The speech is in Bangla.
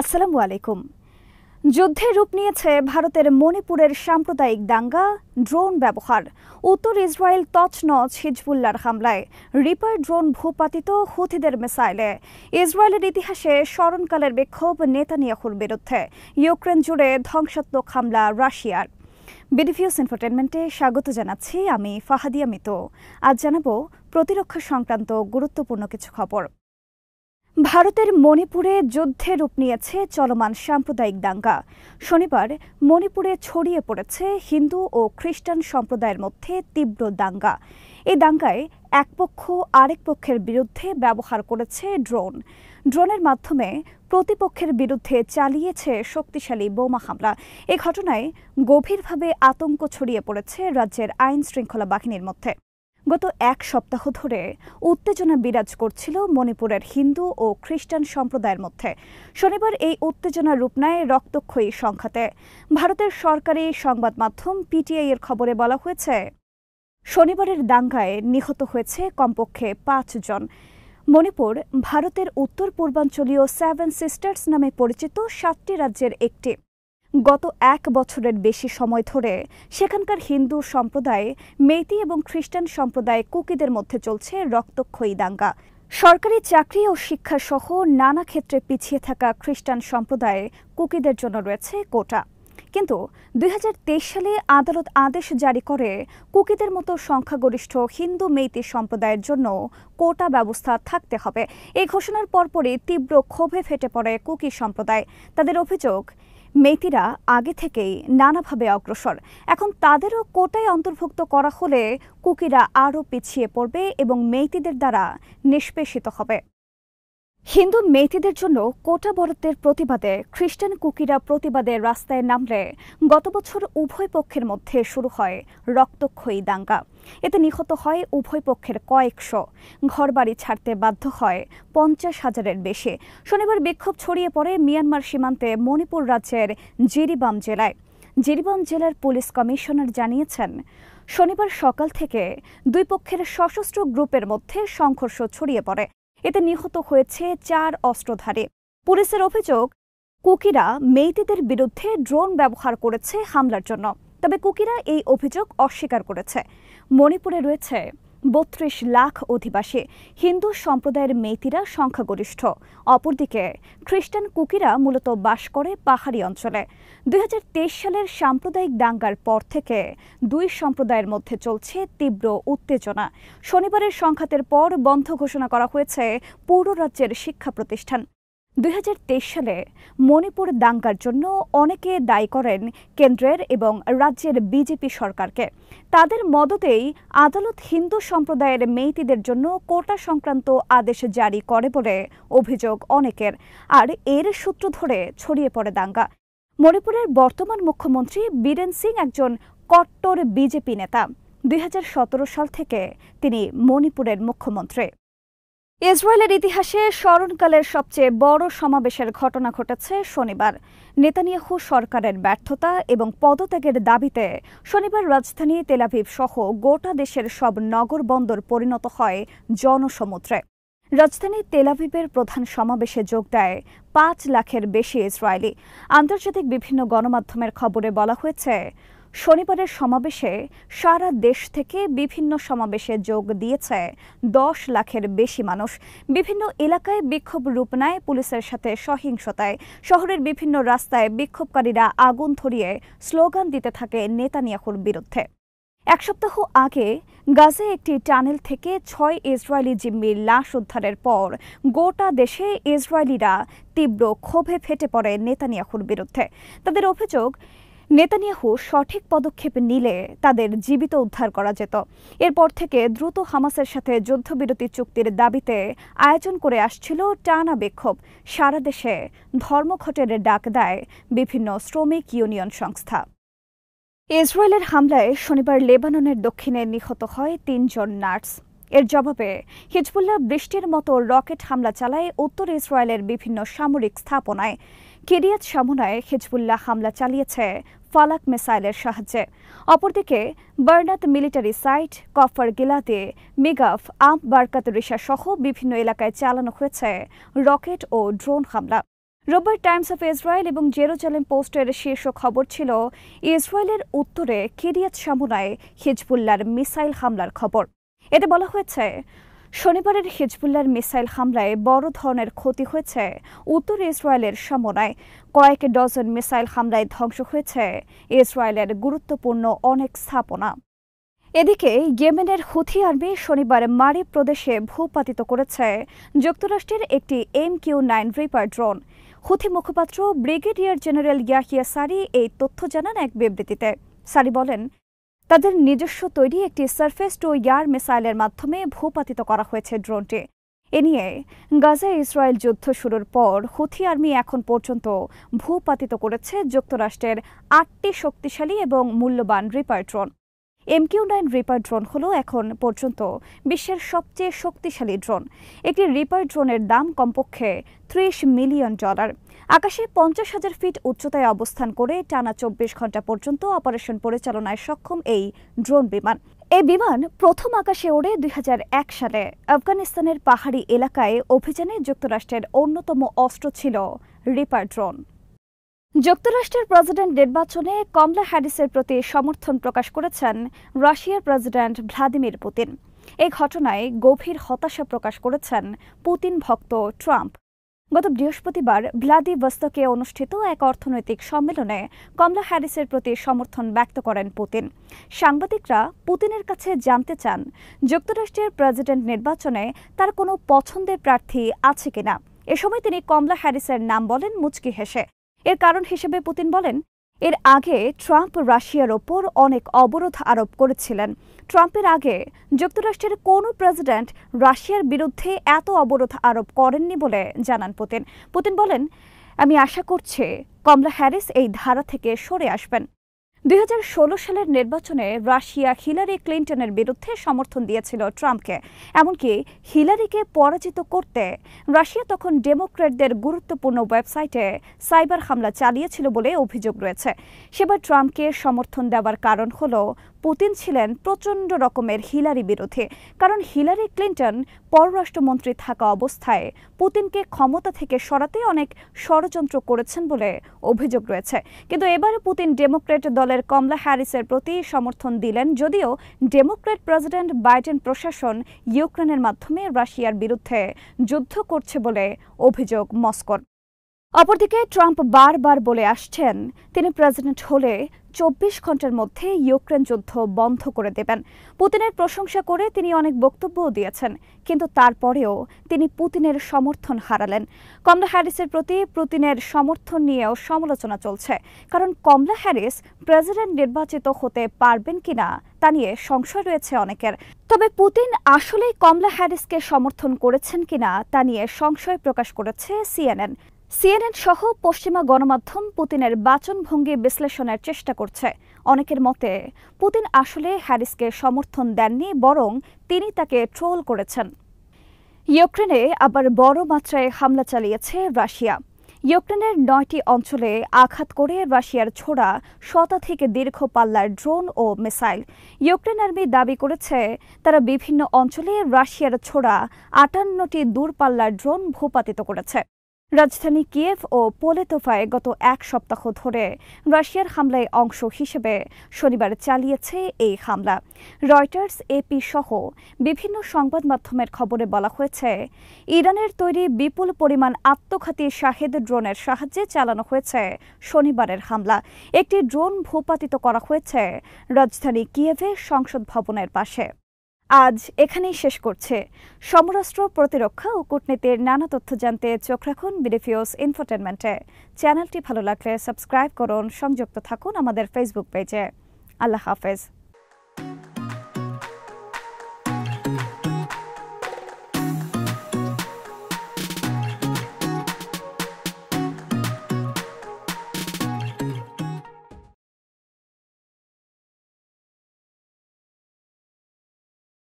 আসসালামু আলাইকুম যুদ্ধে রূপ নিয়েছে ভারতের মণিপুরের সাম্প্রদায়িক দাঙ্গা ড্রোন ব্যবহার উত্তর ইসরায়েল তছনছ হিজবুল্লার হামলায় রিপার ড্রোন ভূপাতিত হুথিদের মিসাইলে ইসরায়েলের ইতিহাসে স্মরণকালের বিক্ষোভ নেতানিয়াহুর বিরুদ্ধে ইউক্রেন জুড়ে ধ্বংসাত্মক হামলা রাশিয়ার বিডিভিউস এন্টারটেনমেন্টে স্বাগত জানাচ্ছি আমি ফাহাদিয়া মিতো আজ জানাবো প্রতিরক্ষা সংক্রান্ত গুরুত্বপূর্ণ কিছু খবর ভারতের মণিপুরে যুদ্ধে রূপ নিয়েছে চলমান সাম্প্রদায়িক দাঙ্গা শনিবার মণিপুরে ছড়িয়ে পড়েছে হিন্দু ও খ্রিস্টান সম্প্রদায়ের মধ্যে তীব্র দাঙ্গা এই দাঙ্গায় এক পক্ষ আরেক পক্ষের বিরুদ্ধে ব্যবহার করেছে ড্রোন ড্রোনের মাধ্যমে প্রতিপক্ষের বিরুদ্ধে চালিয়েছে শক্তিশালী বোমা হামলা এ ঘটনায় গভীরভাবে আতঙ্ক ছড়িয়ে পড়েছে রাজ্যের আইন শৃঙ্খলা বাহিনীর মধ্যে গত এক সপ্তাহ ধরে উত্তেজনা বিরাজ করছিল মণিপুরের হিন্দু ও খ্রিস্টান সম্প্রদায়ের মধ্যে শনিবার এই উত্তেজনার রূপ নেয় রক্তক্ষয়ী সংঘাতে ভারতের সরকারি সংবাদ মাধ্যম পিটিআই এর খবরে বলা হয়েছে শনিবারের দাঙ্গায় নিহত হয়েছে কমপক্ষে পাঁচজন মণিপুর ভারতের উত্তর পূর্বাঞ্চলীয় সেভেন সিস্টার্স নামে পরিচিত সাতটি রাজ্যের একটি গত এক বছরের বেশি সময় ধরে সেখানকার হিন্দু সম্প্রদায় মেতি এবং খ্রিস্টান সম্প্রদায় কুকিদের মধ্যে চলছে রক্তক্ষয়ী দাঙ্গা সরকারি চাকরি ও শিক্ষা সহ নানা ক্ষেত্রে পিছিয়ে থাকা খ্রিস্টান সম্প্রদায়ে কুকিদের জন্য রয়েছে কোটা কিন্তু দুই সালে আদালত আদেশ জারি করে কুকিদের মতো সংখ্যাগরিষ্ঠ হিন্দু মেইতি সম্প্রদায়ের জন্য কোটা ব্যবস্থা থাকতে হবে এই ঘোষণার পরপরই তীব্র ক্ষোভে ফেটে পড়ে কুকি সম্প্রদায় তাদের অভিযোগ মেতিরা আগে থেকেই নানাভাবে অগ্রসর এখন তাদেরও কোটায় অন্তর্ভুক্ত করা হলে কুকিরা আরও পিছিয়ে পড়বে এবং মেইতিদের দ্বারা নিষ্পেষিত হবে হিন্দু মেয়েদের জন্য কোটা বরাদ্দের প্রতিবাদে খ্রিস্টান কুকিরা প্রতিবাদে রাস্তায় নামলে গত বছর উভয় পক্ষের মধ্যে শুরু হয় রক্তক্ষয়ী দাঙ্গা এতে নিহত হয় উভয় পক্ষের কয়েকশো ঘরবাড়ি ছাড়তে বাধ্য হয় পঞ্চাশ হাজারের বেশি শনিবার বিক্ষোভ ছড়িয়ে পড়ে মিয়ানমার সীমান্তে মণিপুর রাজ্যের জিরিবাম জেলায় জিরিবাম জেলার পুলিশ কমিশনার জানিয়েছেন শনিবার সকাল থেকে দুই পক্ষের সশস্ত্র গ্রুপের মধ্যে সংঘর্ষ ছড়িয়ে পড়ে এতে নিহত হয়েছে চার অস্ত্রধারী পুলিশের অভিযোগ কুকিরা মেয়েতিদের বিরুদ্ধে ড্রোন ব্যবহার করেছে হামলার জন্য তবে কুকিরা এই অভিযোগ অস্বীকার করেছে মণিপুরে রয়েছে বত্রিশ লাখ অধিবাসী হিন্দু সম্প্রদায়ের মেয়েতিরা সংখ্যাগরিষ্ঠ অপরদিকে খ্রিস্টান কুকিরা মূলত বাস করে পাহাড়ি অঞ্চলে দুই সালের সাম্প্রদায়িক দাঙ্গার পর থেকে দুই সম্প্রদায়ের মধ্যে চলছে তীব্র উত্তেজনা শনিবারের সংঘাতের পর বন্ধ ঘোষণা করা হয়েছে পৌর রাজ্যের শিক্ষা প্রতিষ্ঠান দুই সালে মণিপুর দাঙ্গার জন্য অনেকে দায়ী করেন কেন্দ্রের এবং রাজ্যের বিজেপি সরকারকে তাদের মদতেই আদালত হিন্দু সম্প্রদায়ের মেয়েটিদের জন্য কোটা সংক্রান্ত আদেশ জারি করে বলে অভিযোগ অনেকের আর এর সূত্র ধরে ছড়িয়ে পড়ে দাঙ্গা মণিপুরের বর্তমান মুখ্যমন্ত্রী বীরেন সিং একজন কট্টর বিজেপি নেতা দুই সাল থেকে তিনি মণিপুরের মুখ্যমন্ত্রী ইসরায়েলের ইতিহাসে স্মরণকালের সবচেয়ে বড় সমাবেশের ঘটনা ঘটেছে শনিবার নেতানিয়াহু সরকারের ব্যর্থতা এবং পদত্যাগের দাবিতে শনিবার রাজধানী তেলাভিভ সহ গোটা দেশের সব নগর বন্দর পরিণত হয় জনসমুদ্রে রাজধানী তেলাভিবের প্রধান সমাবেশে যোগ দেয় পাঁচ লাখের বেশি ইসরায়েলি আন্তর্জাতিক বিভিন্ন গণমাধ্যমের খবরে বলা হয়েছে শনিবারের সমাবেশে সারা দেশ থেকে বিভিন্ন সমাবেশে যোগ দিয়েছে দশ লাখের বেশি মানুষ বিভিন্ন এলাকায় বিক্ষোভ রূপ নেয় পুলিশের সাথে সহিংসতায় শহরের বিভিন্ন রাস্তায় বিক্ষোভকারীরা আগুন ধরিয়ে স্লোগান দিতে থাকে নেতানিয়াহুর বিরুদ্ধে এক সপ্তাহ আগে গাজে একটি টানেল থেকে ছয় ইসরায়েলি জিম্মির লাশ উদ্ধারের পর গোটা দেশে ইসরায়েলিরা তীব্র ক্ষোভে ফেটে পড়ে নেতানিয়াহুর বিরুদ্ধে তাদের অভিযোগ নেতানিয়াহু সঠিক পদক্ষেপ নিলে তাদের জীবিত উদ্ধার করা যেত এরপর থেকে দ্রুত হামাসের সাথে যুদ্ধবিরতি চুক্তির দাবিতে আয়োজন করে আসছিল টানা বিক্ষোভ সারা দেশে ধর্মঘটের ডাক দেয় বিভিন্ন শ্রমিক ইউনিয়ন সংস্থা ইসরায়েলের হামলায় শনিবার লেবাননের দক্ষিণে নিহত হয় তিনজন নার্স এর জবাবে হিজবুল্লাহ বৃষ্টির মতো রকেট হামলা চালায় উত্তর ইসরায়েলের বিভিন্ন সামরিক স্থাপনায় কেডিয়াত সামুনায় হিজবুল্লাহ হামলা চালিয়েছে ফালাক মিসাইলের সাহায্যে অপরদিকে বার্নাত মিলিটারি সাইট কফার গিলাতে মেগাফ আম বারকাত রিসা সহ বিভিন্ন এলাকায় চালানো হয়েছে রকেট ও ড্রোন হামলা রোববার টাইমস অফ ইসরায়েল এবং জেরুজালেম পোস্টের শীর্ষ খবর ছিল ইসরায়েলের উত্তরে কিরিয়াত সামুনায় হিজবুল্লার মিসাইল হামলার খবর এতে বলা হয়েছে শনিবারের হিজবুল্লার মিসাইল হামলায় বড় ধরনের ক্ষতি হয়েছে উত্তর ইসরায়েলের সমনায় কয়েক ডজন মিসাইল হামলায় ধ্বংস হয়েছে ইসরায়েলের গুরুত্বপূর্ণ অনেক স্থাপনা এদিকে ইয়েমেনের হুথি আর্মি শনিবার মারি প্রদেশে ভূপাতিত করেছে যুক্তরাষ্ট্রের একটি M Q nine reaper drone Houthi মুখপাত্র ব্রিগেডিয়ার জেনারেল ইয়াহিয়া সারি এই তথ্য জানান এক বিবৃতিতে সারি বলেন তাদের নিজস্ব তৈরি একটি সারফেস টু ইয়ার মিসাইলের মাধ্যমে ভূপাতিত করা হয়েছে ড্রোনটি এ নিয়ে গাজায় ইসরায়েল যুদ্ধ শুরুর পর হুথি আর্মি এখন পর্যন্ত ভূপাতিত করেছে যুক্তরাষ্ট্রের আটটি শক্তিশালী এবং মূল্যবান reaper drone MQ nine reaper drone হলো এখন পর্যন্ত বিশ্বের সবচেয়ে শক্তিশালী ড্রোন একটি রিপার ড্রোনের দাম কমপক্ষে ত্রিশ মিলিয়ন ডলার আকাশে পঞ্চাশ হাজার ফিট উচ্চতায় অবস্থান করে টানা চব্বিশ ঘন্টা পর্যন্ত অপারেশন পরিচালনায় সক্ষম এই ড্রোন বিমান এই বিমান প্রথম আকাশে ওড়ে দুই সালে আফগানিস্তানের পাহাড়ি এলাকায় অভিযানে যুক্তরাষ্ট্রের অন্যতম অস্ত্র ছিল রিপার ড্রোন যুক্তরাষ্ট্রের প্রেসিডেন্ট নির্বাচনে কমলা হ্যারিসের প্রতি সমর্থন প্রকাশ করেছেন রাশিয়ার প্রেসিডেন্ট ভ্লাদিমির পুতিন এই ঘটনায় গভীর হতাশা প্রকাশ করেছেন পুতিন ভক্ত ট্রাম্প গত বৃহস্পতিবার ভ্লাদি বস্তকে অনুষ্ঠিত এক অর্থনৈতিক সম্মেলনে কমলা হ্যারিসের প্রতি সমর্থন ব্যক্ত করেন পুতিন সাংবাদিকরা পুতিনের কাছে জানতে চান যুক্তরাষ্ট্রের প্রেসিডেন্ট নির্বাচনে তার কোনো পছন্দের প্রার্থী আছে কিনা এ সময় তিনি কমলা হ্যারিসের নাম বলেন মুচকি হেসে এর কারণ হিসেবে পুতিন বলেন এর আগে ট্রাম্প রাশিয়ার ওপর অনেক অবরোধ আরোপ করেছিলেন ট্রাম্পের আগে যুক্তরাষ্ট্রের কোনো প্রেসিডেন্ট রাশিয়ার বিরুদ্ধে এত অবরোধ আরোপ করেননি বলে জানান পুতিন পুতিন বলেন আমি আশা করছি কমলা হ্যারিস এই ধারা থেকে সরে আসবেন 2016 সালের নির্বাচনে রাশিয়া হিলারি ক্লিন্টনের বিরুদ্ধে সমর্থন দিয়েছিল ট্রাম্পকে এমনকি হিলারিকে পরাজিত করতে রাশিয়া তখন ডেমোক্র্যাটদের গুরুত্বপূর্ণ ওয়েবসাইটে সাইবার হামলা চালিয়েছিল বলে অভিযোগ রয়েছে সেবার ট্রাম্পকে সমর্থন দেওয়ার কারণ হল পুতিন ছিলেন প্রচণ্ড রকমের হিলারি বিরোধী কারণ হিলারি ক্লিন্টন পররাষ্ট্রমন্ত্রী থাকা অবস্থায় পুতিনকে ক্ষমতা থেকে সরাতে অনেক ষড়যন্ত্র করেছেন বলে অভিযোগ রয়েছে কিন্তু এবারে পুতিন ডেমোক্রেট দলের কমলা হ্যারিসের প্রতি সমর্থন দিলেন যদিও ডেমোক্রেট প্রেসিডেন্ট বাইডেন প্রশাসন ইউক্রেনের মাধ্যমে রাশিয়ার বিরুদ্ধে যুদ্ধ করছে বলে অভিযোগ মস্কোর অপরদিকে ট্রাম্প বারবার বলে আসছেন তিনি প্রেসিডেন্ট হলে চব্বিশ ঘন্টার মধ্যে ইউক্রেন যুদ্ধ বন্ধ করে দেবেন পুতিনের প্রশংসা করে তিনি অনেক বক্তব্যও দিয়েছেন কিন্তু তারপরেও তিনি পুতিনের সমর্থন হারালেন কমলা হ্যারিসের প্রতি পুতিনের সমর্থন নিয়েও সমালোচনা চলছে কারণ কমলা হ্যারিস প্রেসিডেন্ট নির্বাচিত হতে পারবেন কিনা তা নিয়ে সংশয় রয়েছে অনেকের তবে পুতিন আসলেই কমলা হ্যারিসকে সমর্থন করেছেন কিনা তা নিয়ে সংশয় প্রকাশ করেছে সিএনএন সিএনএন সহ পশ্চিমা গণমাধ্যম পুতিনের বাচনভঙ্গি বিশ্লেষণের চেষ্টা করছে অনেকের মতে পুতিন আসলে হ্যারিসকে সমর্থন দেননি বরং তিনি তাকে ট্রোল করেছেন ইউক্রেনে আবার বড় মাত্রায় হামলা চালিয়েছে রাশিয়া ইউক্রেনের নয়টি অঞ্চলে আঘাত করে রাশিয়ার ছোড়া শতাধিক দীর্ঘ পাল্লার ড্রোন ও মিসাইল ইউক্রেন আর্মি দাবি করেছে তারা বিভিন্ন অঞ্চলে রাশিয়ার ছোড়া আটান্নটি দূরপাল্লার ড্রোন ভূপাতিত করেছে রাজধানী কিয়েভ ও পোলেতোফায় গত এক সপ্তাহ ধরে রাশিয়ার হামলায় অংশ হিসেবে শনিবার চালিয়েছে এই হামলা রয়টার্স এপি সহ বিভিন্ন সংবাদ মাধ্যমের খবরে বলা হয়েছে ইরানের তৈরি বিপুল পরিমাণ আত্মঘাতী শাহেদ ড্রোনের সাহায্যে চালানো হয়েছে শনিবারের হামলা একটি ড্রোন ভূপাতিত করা হয়েছে রাজধানী কিয়েভে সংসদ ভবনের পাশে আজ এখানেই শেষ করছে সমরাষ্ট্র প্রতিরক্ষা ও কূটনীতির নানা তথ্য জানতে চোখ রাখুন বিডিফিওস ইনফোটেনমেন্টে চ্যানেলটি ভালো লাগলে সাবস্ক্রাইব করুন সংযুক্ত থাকুন আমাদের ফেসবুক পেজে আল্লাহ হাফেজ